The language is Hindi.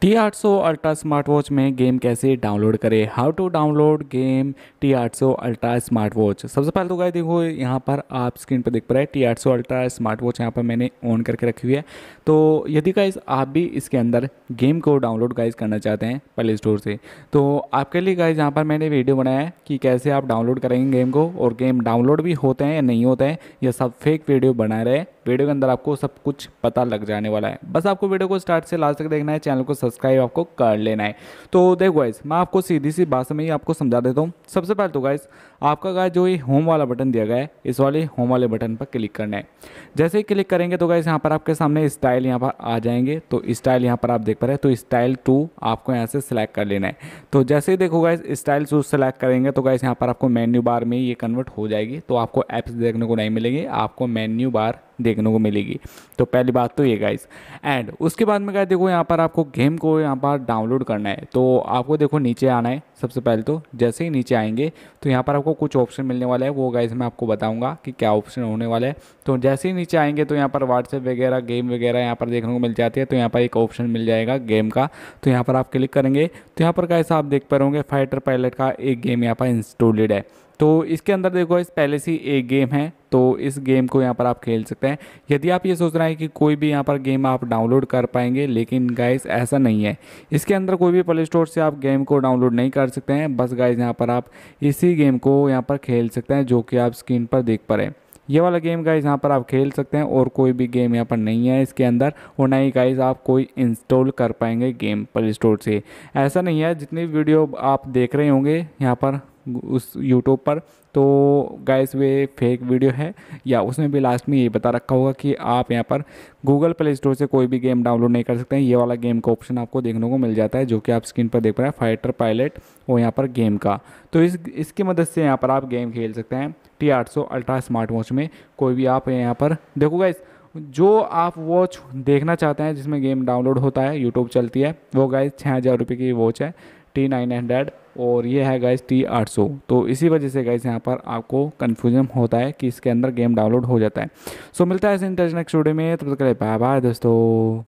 टी आठ सौ अल्ट्रा स्मार्ट वॉच में गेम कैसे डाउनलोड करें how to download game T आठ सौ अल्ट्रा स्मार्ट वॉच सबसे पहले तो गाय देखो यहाँ पर आप स्क्रीन पर देख पा रहे हैं टी आठ सौ अल्ट्रा स्मार्ट वॉच यहाँ पर मैंने ऑन करके रखी हुई है तो यदि गाइज आप भी इसके अंदर गेम को डाउनलोड गाइज करना चाहते हैं प्ले स्टोर से तो आपके लिए गाइज यहाँ पर मैंने वीडियो बनाया है कि कैसे आप डाउनलोड करेंगे गेम को और गेम डाउनलोड भी होते हैं या नहीं होते हैं यह सब फेक वीडियो बना रहे वीडियो के अंदर आपको सब कुछ पता लग जाने वाला है बस आपको वीडियो को स्टार्ट से लास्ट तक देखना है चैनल को सब्सक्राइब आपको कर लेना है तो देखो गाइस मैं आपको सीधी सी बात में ही आपको समझा देता हूँ सबसे पहले तो गाइस आपका गाय जो ये होम वाला बटन दिया गया है इस वाले होम वाले बटन पर क्लिक करना है जैसे ही क्लिक करेंगे तो गाइस यहाँ पर आपके सामने स्टाइल यहाँ पर आ जाएंगे तो स्टाइल यहाँ पर आप देख पा रहे हैं तो स्टाइल टू आपको यहाँ से सिलेक्ट कर लेना है तो जैसे ही देखो गाइस स्टाइल टू सेलेक्ट करेंगे तो गाइस यहाँ पर आपको मेन्यू बार में ये कन्वर्ट हो जाएगी तो आपको ऐप्स देखने को नहीं मिलेंगे आपको मेन्यू बार देखने को मिलेगी तो पहली बात तो ये गाइस एंड उसके बाद में क्या देखो यहाँ पर आपको गेम को यहाँ पर डाउनलोड करना है तो आपको देखो नीचे आना है सबसे पहले तो जैसे ही नीचे आएंगे तो यहाँ पर आपको कुछ ऑप्शन मिलने वाला है वो गाइज मैं आपको बताऊँगा कि क्या ऑप्शन होने वाला है तो जैसे ही नीचे आएंगे तो यहाँ पर व्हाट्सएप वगैरह गेम वगैरह यहाँ पर देखने को मिल जाती है तो यहाँ पर एक ऑप्शन मिल जाएगा गेम का तो यहाँ पर आप क्लिक करेंगे तो यहाँ पर कैसा आप देख पा रहे होंगे फाइटर पायलट का एक गेम यहाँ पर इंस्टॉलेड है तो इसके अंदर देखो इस पहले से एक गेम है तो इस गेम को यहाँ पर आप खेल सकते हैं यदि आप ये सोच रहे हैं कि कोई भी यहाँ पर गेम आप डाउनलोड कर पाएंगे लेकिन गाइस ऐसा नहीं है इसके अंदर कोई भी प्ले स्टोर से आप गेम को डाउनलोड नहीं कर सकते हैं बस गाइस यहाँ पर आप इसी गेम को यहाँ पर खेल सकते हैं जो कि आप स्क्रीन पर देख पा रहे हैं ये वाला गेम गाइस यहाँ पर आप खेल सकते हैं और कोई भी गेम यहाँ पर नहीं है इसके अंदर और ना ही गाइज आप कोई इंस्टॉल कर पाएंगे गेम प्ले स्टोर से ऐसा नहीं है जितनी वीडियो आप देख रहे होंगे यहाँ पर उस यूट्यूब पर तो गैस वे फेक वीडियो है या उसमें भी लास्ट में ये बता रखा होगा कि आप यहाँ पर गूगल प्ले स्टोर से कोई भी गेम डाउनलोड नहीं कर सकते हैं ये वाला गेम का ऑप्शन आपको देखने को मिल जाता है जो कि आप स्क्रीन पर देख पा रहे हैं फाइटर पायलट और यहाँ पर गेम का तो इस इसकी मदद से यहाँ पर आप गेम खेल सकते हैं टी आठ सौ अल्ट्रा स्मार्ट वॉच में कोई भी आप यहाँ पर देखो गैस जो आप वॉच देखना चाहते हैं जिसमें गेम डाउनलोड होता है यूट्यूब चलती है वो गैस छः हज़ार रुपये की वॉच है टी नाइन हंड्रेड और ये है गाइस टी 800 तो इसी वजह से गाइस यहाँ पर आपको कन्फ्यूजन होता है कि इसके अंदर गेम डाउनलोड हो जाता है सो मिलता है ऐसे इंटरनेट स्टूडियो में तब तक बाय बाय दोस्तों